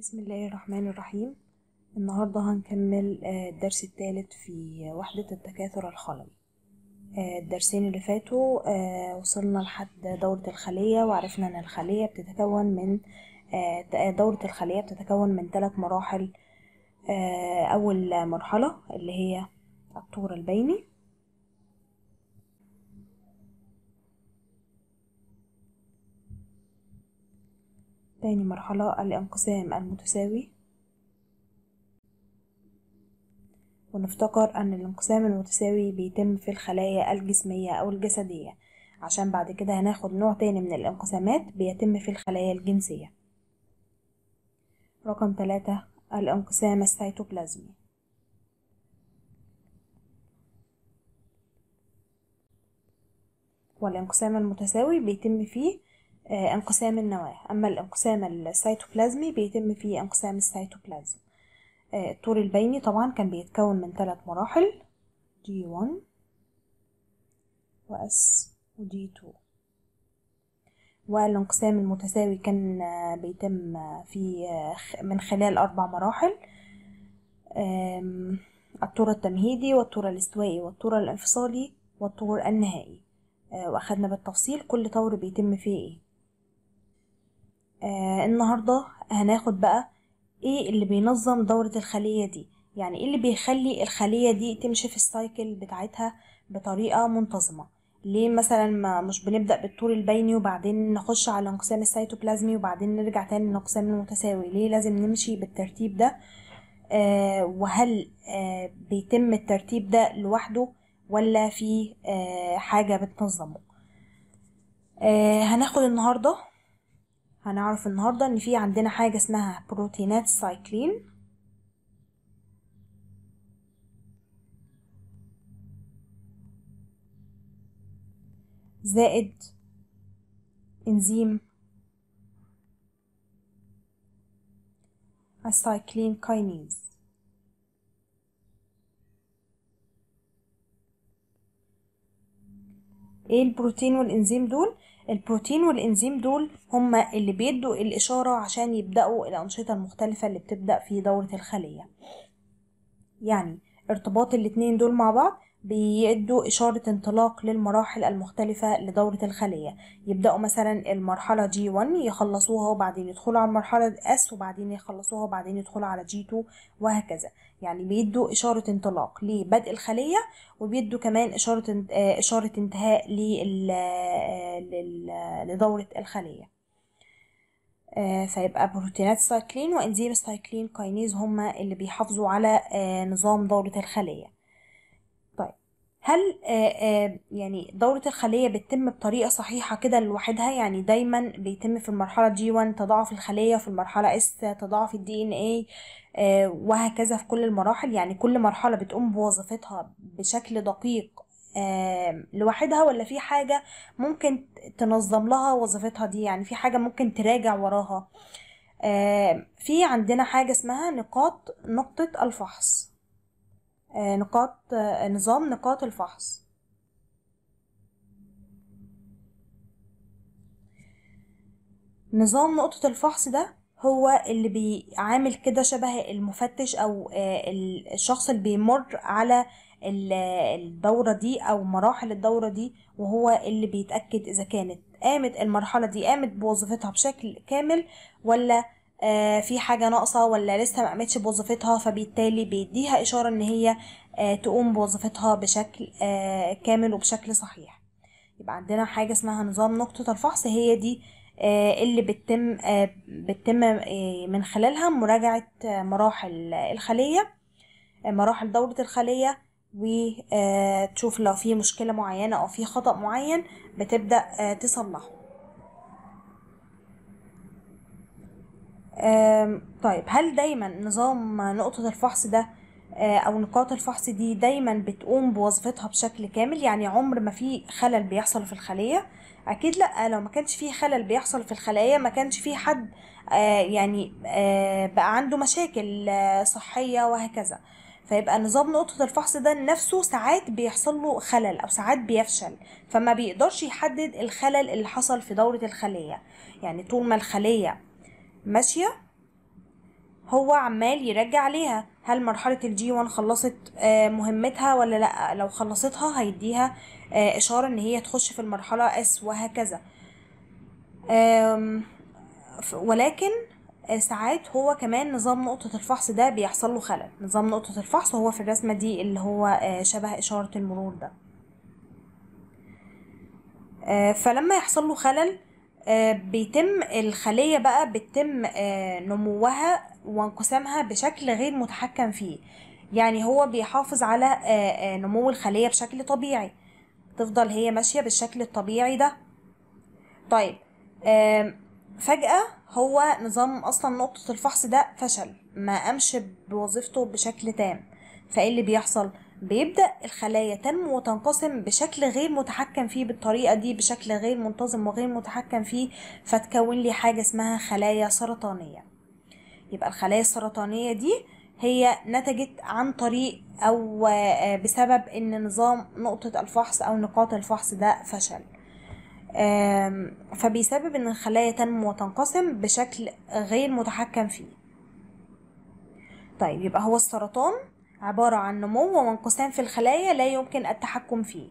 بسم الله الرحمن الرحيم النهاردة هنكمل آه، الدرس الثالث في وحدة التكاثر الخلوي آه، الدرسين اللي فاتوا آه، وصلنا لحد دورة الخلية وعرفنا ان الخلية بتتكون من دورة الخلية بتتكون من ثلاث مراحل أول مرحلة اللي هي الطور البيني تاني مرحلة الانقسام المتساوي ونفتكر أن الانقسام المتساوي بيتم في الخلايا الجسمية أو الجسدية عشان بعد كده هناخد نوع تاني من الانقسامات بيتم في الخلايا الجنسية رقم ثلاثة الانقسام السيتوبلازمي والانقسام المتساوي بيتم فيه آه، انقسام النواة أما الانقسام السيتوبلازمي بيتم فيه انقسام السيتوبلازم آه، الطور البيني طبعا كان بيتكون من ثلاث مراحل G1 و S و G2 والانقسام المتساوي كان آه، بيتم في من خلال أربع مراحل الطور التمهيدي والطور الاستوائي والطور الانفصالي والطور النهائي واخدنا بالتفصيل كل طور بيتم فيه ايه آه النهاردة هناخد بقى ايه اللي بينظم دورة الخلية دي يعني ايه اللي بيخلي الخلية دي تمشي في السايكل بتاعتها بطريقة منتظمة ليه مثلا ما مش بنبدأ بالطول البيني وبعدين نخش على انقسام السيتوبلازمي وبعدين نرجع تاني للانقسام المتساوي ليه لازم نمشي بالترتيب ده آه وهل آه بيتم الترتيب ده لوحده ولا في آه حاجة بتنظمه آه هناخد النهاردة هنعرف النهاردة ان في عندنا حاجة اسمها بروتينات السايكلين زائد انزيم السايكلين كاينيز ايه البروتين والانزيم دول البروتين والإنزيم دول هما اللي بيدوا الإشارة عشان يبدأوا الأنشطة المختلفة اللي بتبدأ في دورة الخلية يعني ارتباط الاتنين دول مع بعض بيدوا إشارة انطلاق للمراحل المختلفة لدورة الخلية يبدأوا مثلا المرحلة G1 يخلصوها وبعدين يدخلوا على المرحلة S وبعدين يخلصوها وبعدين يدخلوا على G2 وهكذا يعني بيدوا إشارة انطلاق لبدء الخلية وبيدوا كمان إشارة آه، إشارة انتهاء آه، آه، لدورة الخلية فيبقى بروتينات سايكلين وانزيم سايكلين كاينيز هما اللي بيحافظوا على نظام دورة الخلية هل آه، آه، يعني دورة الخلية بتتم بطريقة صحيحة كده لوحدها يعني دايما بيتم في المرحلة جي 1 تضاعف الخلية وفي المرحلة اس تضاعف الدي ان آه، وهكذا في كل المراحل يعني كل مرحلة بتقوم بوظيفتها بشكل دقيق لوحدها ولا في حاجة ممكن تنظم لها وظيفتها دي يعني في حاجة ممكن تراجع وراها في عندنا حاجة اسمها نقاط نقطة الفحص آه، نقاط آه، نظام نقاط الفحص نظام نقطة الفحص ده هو اللي بيعامل كده شبه المفتش او آه، الشخص اللي بيمر على الدورة دي او مراحل الدورة دي وهو اللي بيتأكد اذا كانت قامت المرحلة دي قامت بوظيفتها بشكل كامل ولا آه، في حاجة ناقصة ولا لسه ما قامتش بوظيفتها فبالتالي بيديها إشارة إن هي آه، تقوم بوظيفتها بشكل آه، كامل وبشكل صحيح يبقى عندنا حاجة اسمها نظام نقطة الفحص هي دي اللي بتتم بتتم من خلالها مراجعة مراحل الخلية مراحل دورة الخلية وتشوف لو في مشكلة معينة أو في خطأ معين بتبدأ تصلحه طيب هل دايما نظام نقطة الفحص ده آه، او نقاط الفحص دي دايما بتقوم بوظيفتها بشكل كامل يعني عمر ما في خلل بيحصل في الخليه اكيد لا لو ما كانش في خلل بيحصل في الخلايا ما كانش في حد آه، يعني آه، بقى عنده مشاكل صحيه وهكذا فيبقى نظام نقطة الفحص ده نفسه ساعات بيحصل له خلل أو ساعات بيفشل فما بيقدرش يحدد الخلل اللي حصل في دورة الخلية يعني طول ما الخلية ماشية هو عمال يرجع عليها هل مرحلة الجي 1 خلصت آه، مهمتها ولا لأ لو خلصتها هيديها آه، إشارة إن هي تخش في المرحلة اس وهكذا ولكن آه، ساعات هو كمان نظام نقطة الفحص ده بيحصل له خلل نظام نقطة الفحص هو في الرسمة دي اللي هو شبه إشارة المرور ده فلما يحصل له خلل آه، بيتم الخلية بقى بتتم آه، نموها وانقسامها بشكل غير متحكم فيه يعني هو بيحافظ على آه، نمو الخلية بشكل طبيعي تفضل هي ماشية بالشكل الطبيعي ده طيب فجأة هو نظام أصلا نقطة الفحص ده فشل ما قامش بوظيفته بشكل تام فإيه اللي بيحصل؟ بيبدأ الخلايا تنمو وتنقسم بشكل غير متحكم فيه بالطريقة دي بشكل غير منتظم وغير متحكم فيه فتكون لي حاجة اسمها خلايا سرطانية يبقى الخلايا السرطانية دي هي نتجت عن طريق أو آه، بسبب إن نظام نقطة الفحص أو نقاط الفحص ده فشل فبيسبب إن الخلايا تنمو وتنقسم بشكل غير متحكم فيه طيب يبقى هو السرطان عبارة عن نمو وانقسام في الخلايا لا يمكن التحكم فيه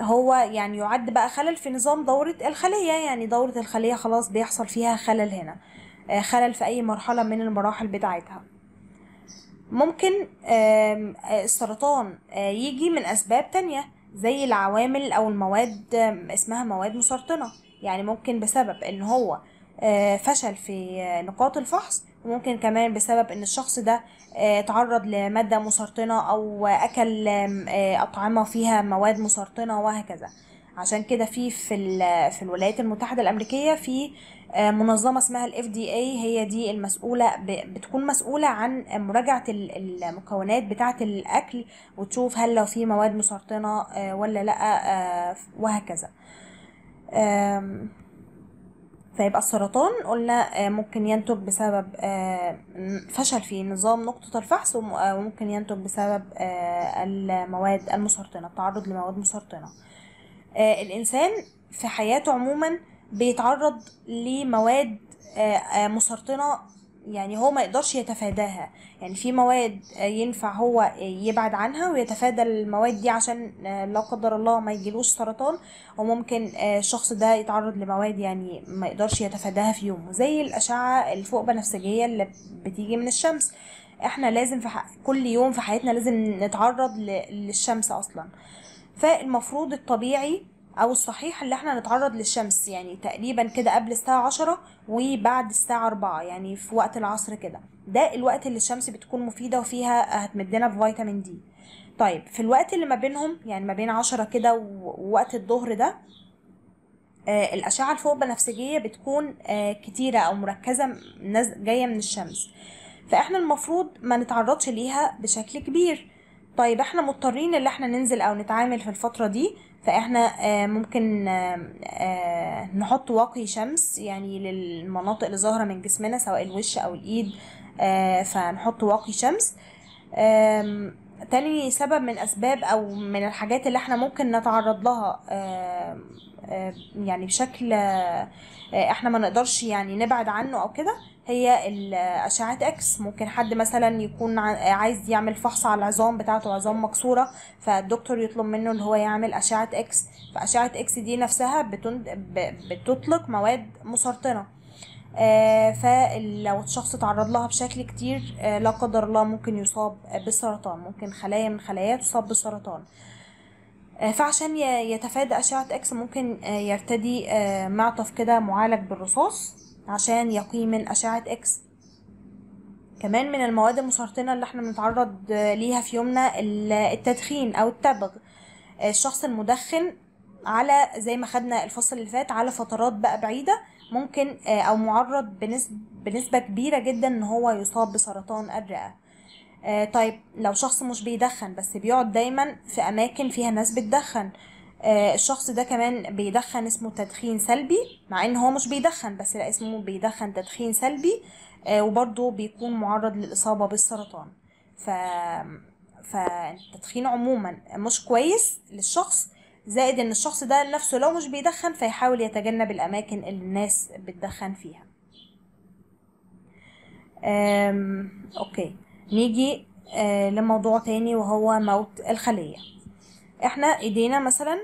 هو يعني يعد بقى خلل في نظام دورة الخلية يعني دورة الخلية خلاص بيحصل فيها خلل هنا آه، خلل في أي مرحلة من المراحل بتاعتها ممكن السرطان آه، يجي من أسباب تانية زي العوامل أو المواد اسمها مواد مسرطنة يعني ممكن بسبب إن هو آه، فشل في نقاط الفحص ممكن كمان بسبب ان الشخص ده آه، تعرض لمادة مسرطنة او اكل آه، اطعمة فيها مواد مسرطنة وهكذا عشان كده في في في الولايات المتحده الامريكيه في آه، منظمه اسمها الاف دي اي هي دي المسؤوله بتكون مسؤوله عن مراجعه المكونات بتاعه الاكل وتشوف هل لو في مواد مسرطنه ولا لا وهكذا فيبقى السرطان قلنا آه، ممكن ينتج بسبب آه، فشل في نظام نقطة الفحص آه، وممكن ينتج بسبب المواد المسرطنة التعرض لمواد مسرطنة الإنسان في حياته عموما بيتعرض لمواد مسرطنة يعني هو ما يقدرش يتفاداها يعني في مواد ينفع هو يبعد عنها ويتفادى المواد دي عشان آه، لا قدر الله ما يجيلوش سرطان وممكن آه، الشخص ده يتعرض لمواد يعني ما يقدرش يتفاداها في يومه زي الاشعه الفوق بنفسجيه اللي بتيجي من الشمس احنا لازم في كل يوم في حياتنا لازم نتعرض للشمس اصلا فالمفروض الطبيعي او الصحيح اللي احنا نتعرض للشمس يعني تقريبا كده قبل الساعة عشرة وبعد الساعة أربعة يعني في وقت العصر كده ده الوقت اللي الشمس بتكون مفيدة وفيها آه، هتمدنا بفيتامين دي طيب في الوقت اللي ما بينهم يعني ما بين عشرة كده ووقت الظهر ده آه الأشعة الفوق بنفسجية بتكون آه كتيرة أو مركزة جاية من الشمس فإحنا المفروض ما نتعرضش ليها بشكل كبير طيب احنا مضطرين ان احنا ننزل او نتعامل في الفترة دي فاحنا آه، ممكن آه، نحط واقي شمس يعني للمناطق اللي ظاهره من جسمنا سواء الوش او الايد آه، فنحط واقي شمس تاني سبب من الأسباب أو من الحاجات اللي احنا ممكن نتعرض لها يعني بشكل آه، احنا ما نقدرش يعني نبعد عنه أو كده هي الأشعة إكس ممكن حد مثلا يكون عايز يعمل فحص على العظام بتاعته عظام مكسورة فالدكتور يطلب منه ان هو يعمل أشعة إكس فأشعة إكس دي نفسها بتطلق مواد مسرطنة آه، فلو الشخص تعرض لها بشكل كتير آه، لا قدر الله ممكن يصاب بالسرطان ممكن خلايا من خلايا تصاب بالسرطان آه، فعشان يتفادى أشعة إكس ممكن يرتدي معطف كده معالج بالرصاص عشان يقي من أشعة إكس كمان من المواد المسرطنة اللي احنا بنتعرض ليها في يومنا التدخين أو التبغ الشخص المدخن على زي ما خدنا الفصل اللي فات على فترات بقى بعيده ممكن آه، او معرض بنسبة, كبيرة جدا ان هو يصاب بسرطان الرئة آه، طيب لو شخص مش بيدخن بس بيقعد دايما في اماكن فيها ناس بتدخن آه، الشخص ده كمان بيدخن اسمه تدخين سلبي مع ان هو مش بيدخن بس لا اسمه بيدخن تدخين سلبي وبرضه بيكون معرض للاصابة بالسرطان ف فالتدخين عموما مش كويس للشخص زائد ان الشخص ده نفسه لو مش بيدخن فيحاول يتجنب الاماكن اللي الناس بتدخن فيها أم اوكي نيجي أه لموضوع تاني وهو موت الخلية احنا ايدينا مثلا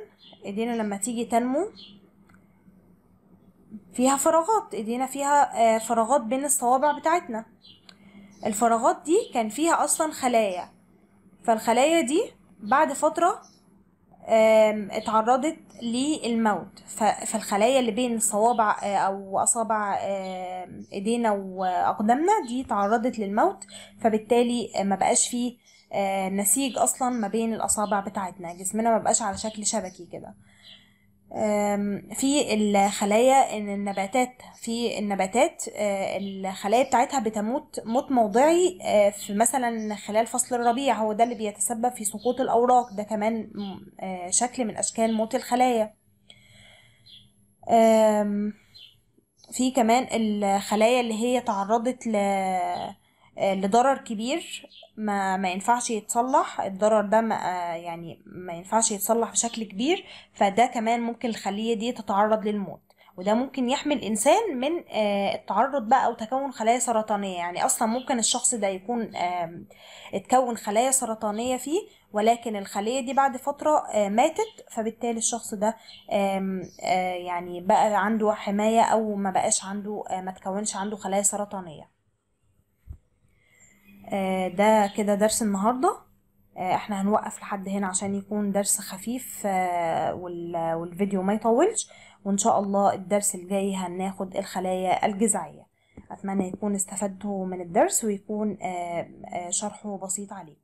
ايدينا لما تيجي تنمو فيها فراغات ايدينا فيها آه، فراغات بين الصوابع بتاعتنا الفراغات دي كان فيها اصلا خلايا فالخلايا دي بعد فترة اتعرضت للموت فالخلايا اللي بين الصوابع آه، او اصابع ايدينا واقدامنا دي تعرضت للموت فبالتالي آه، ما بقاش فيه آه، نسيج اصلا ما بين الاصابع بتاعتنا جسمنا ما بقاش على شكل شبكي كده في الخلايا إن النباتات في النباتات آه، الخلايا بتاعتها بتموت موت موضعي آه، في مثلا خلال فصل الربيع هو ده اللي بيتسبب في سقوط الأوراق ده كمان آه، شكل من أشكال موت الخلايا في كمان الخلايا اللي هي تعرضت ل آه، لضرر كبير ما, ما ينفعش يتصلح الضرر ده ما آه، يعني ما ينفعش يتصلح بشكل كبير فده كمان ممكن الخلية دي تتعرض للموت وده ممكن يحمي الانسان من آه، التعرض بقى أو تكون خلايا سرطانيه يعني اصلا ممكن الشخص ده يكون اتكون خلايا سرطانيه فيه ولكن الخليه دي بعد فتره ماتت فبالتالي الشخص ده يعني بقى عنده حمايه او ما بقاش عنده ما تكونش عنده خلايا سرطانيه آه، ده كده درس النهارده آه، احنا هنوقف لحد هنا عشان يكون درس خفيف آه، والفيديو ما يطولش وان شاء الله الدرس الجاي هناخد الخلايا الجذعيه اتمنى يكون استفدتوا من الدرس ويكون شرحه بسيط عليكم